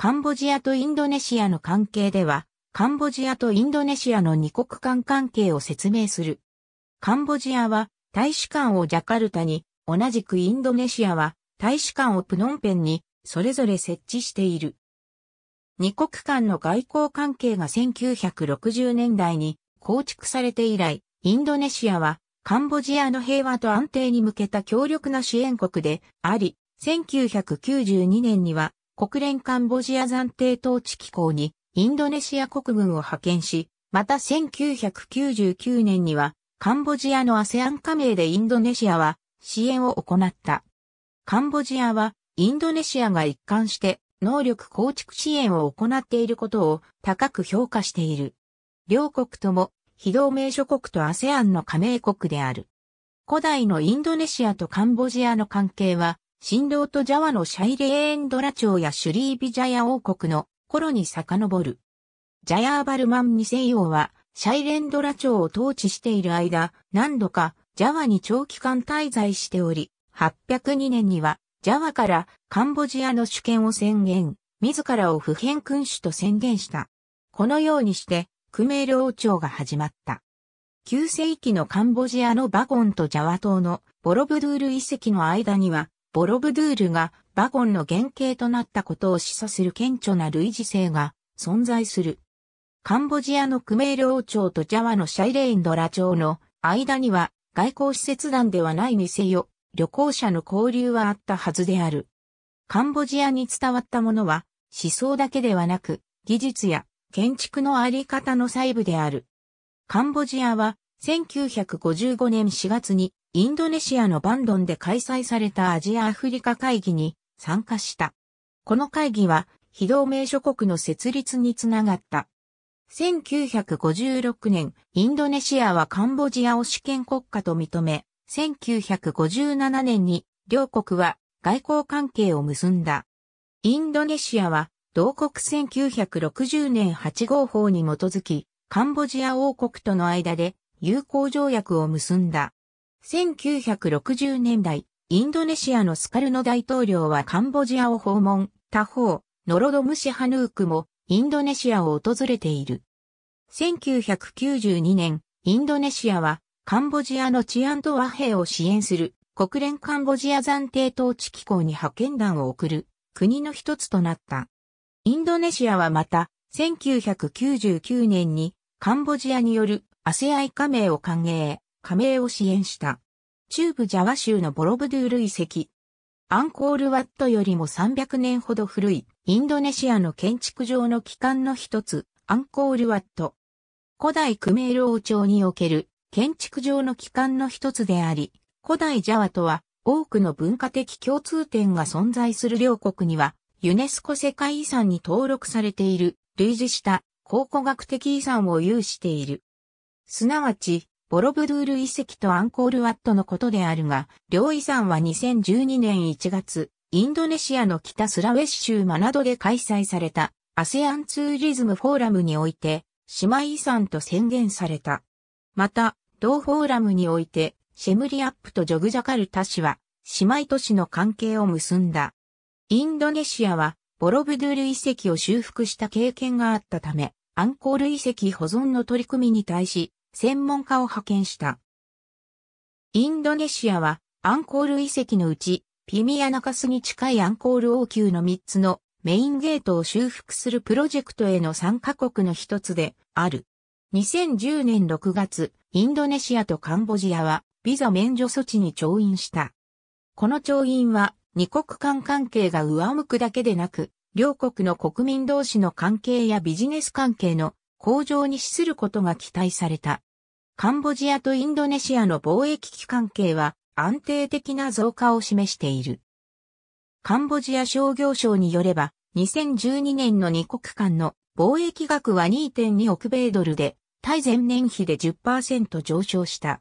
カンボジアとインドネシアの関係では、カンボジアとインドネシアの二国間関係を説明する。カンボジアは大使館をジャカルタに、同じくインドネシアは大使館をプノンペンに、それぞれ設置している。二国間の外交関係が1960年代に構築されて以来、インドネシアはカンボジアの平和と安定に向けた強力な支援国であり、1992年には国連カンボジア暫定統治機構にインドネシア国軍を派遣し、また1999年にはカンボジアのアセアン加盟でインドネシアは支援を行った。カンボジアはインドネシアが一貫して能力構築支援を行っていることを高く評価している。両国とも非同盟諸国とアセアンの加盟国である。古代のインドネシアとカンボジアの関係は新郎とジャワのシャイレーンドラ朝やシュリービジャヤ王国の頃に遡る。ジャヤーバルマン2世王は、シャイレンドラ朝を統治している間、何度かジャワに長期間滞在しており、802年には、ジャワからカンボジアの主権を宣言、自らを普遍君主と宣言した。このようにして、クメール王朝が始まった。9世紀のカンボジアのバゴンとジャワ島のボロブドゥール遺跡の間には、ボロブドゥールがバゴンの原型となったことを示唆する顕著な類似性が存在する。カンボジアのクメール王朝とジャワのシャイレインドラ朝の間には外交使節団ではないにせよ旅行者の交流はあったはずである。カンボジアに伝わったものは思想だけではなく技術や建築のあり方の細部である。カンボジアは1955年4月にインドネシアのバンドンで開催されたアジアアフリカ会議に参加した。この会議は、非同盟諸国の設立につながった。1956年、インドネシアはカンボジアを主権国家と認め、1957年に両国は外交関係を結んだ。インドネシアは同国1960年8号法に基づき、カンボジア王国との間で友好条約を結んだ。1960年代、インドネシアのスカルノ大統領はカンボジアを訪問、他方、ノロドムシハヌークもインドネシアを訪れている。1992年、インドネシアはカンボジアの治安と和平を支援する国連カンボジア暫定統治機構に派遣団を送る国の一つとなった。インドネシアはまた1999年にカンボジアによるアセアイ加盟を歓迎。加盟を支援した。中部ジャワ州のボロブドゥール遺跡。アンコールワットよりも300年ほど古いインドネシアの建築上の機関の一つ、アンコールワット。古代クメール王朝における建築上の機関の一つであり、古代ジャワとは多くの文化的共通点が存在する両国には、ユネスコ世界遺産に登録されている類似した考古学的遺産を有している。すなわち、ボロブドゥール遺跡とアンコールワットのことであるが、両遺産は2012年1月、インドネシアの北スラウェシ州マナドで開催された、アセアンツーリズムフォーラムにおいて、姉妹遺産と宣言された。また、同フォーラムにおいて、シェムリアップとジョグジャカルタ市は、姉妹都市の関係を結んだ。インドネシアは、ボロブドゥール遺跡を修復した経験があったため、アンコール遺跡保存の取り組みに対し、専門家を派遣した。インドネシアはアンコール遺跡のうち、ピミア中スに近いアンコール王宮の3つのメインゲートを修復するプロジェクトへの参加国の一つである。2010年6月、インドネシアとカンボジアはビザ免除措置に調印した。この調印は二国間関係が上向くだけでなく、両国の国民同士の関係やビジネス関係の向上に資することが期待された。カンボジアとインドネシアの貿易機関係は安定的な増加を示している。カンボジア商業省によれば、2012年の2国間の貿易額は2.2億米ドルで、対前年比で10%上昇した。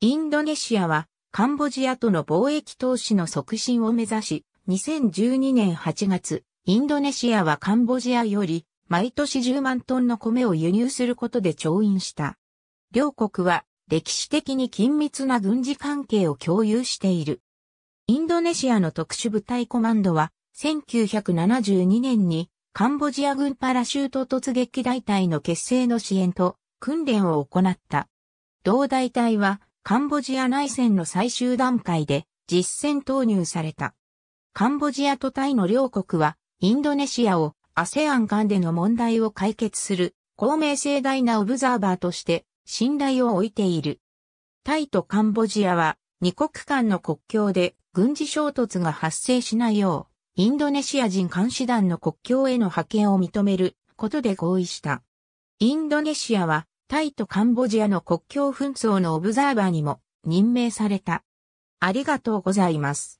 インドネシアは、カンボジアとの貿易投資の促進を目指し、2012年8月、インドネシアはカンボジアより、毎年10万トンの米を輸入することで調印した。両国は歴史的に緊密な軍事関係を共有している。インドネシアの特殊部隊コマンドは、1972年にカンボジア軍パラシュート突撃大隊の結成の支援と訓練を行った。同大隊はカンボジア内戦の最終段階で実戦投入された。カンボジアとタイの両国はインドネシアをアセアン間での問題を解決する公明正大なオブザーバーとして信頼を置いている。タイとカンボジアは、二国間の国境で軍事衝突が発生しないよう、インドネシア人監視団の国境への派遣を認めることで合意した。インドネシアは、タイとカンボジアの国境紛争のオブザーバーにも任命された。ありがとうございます。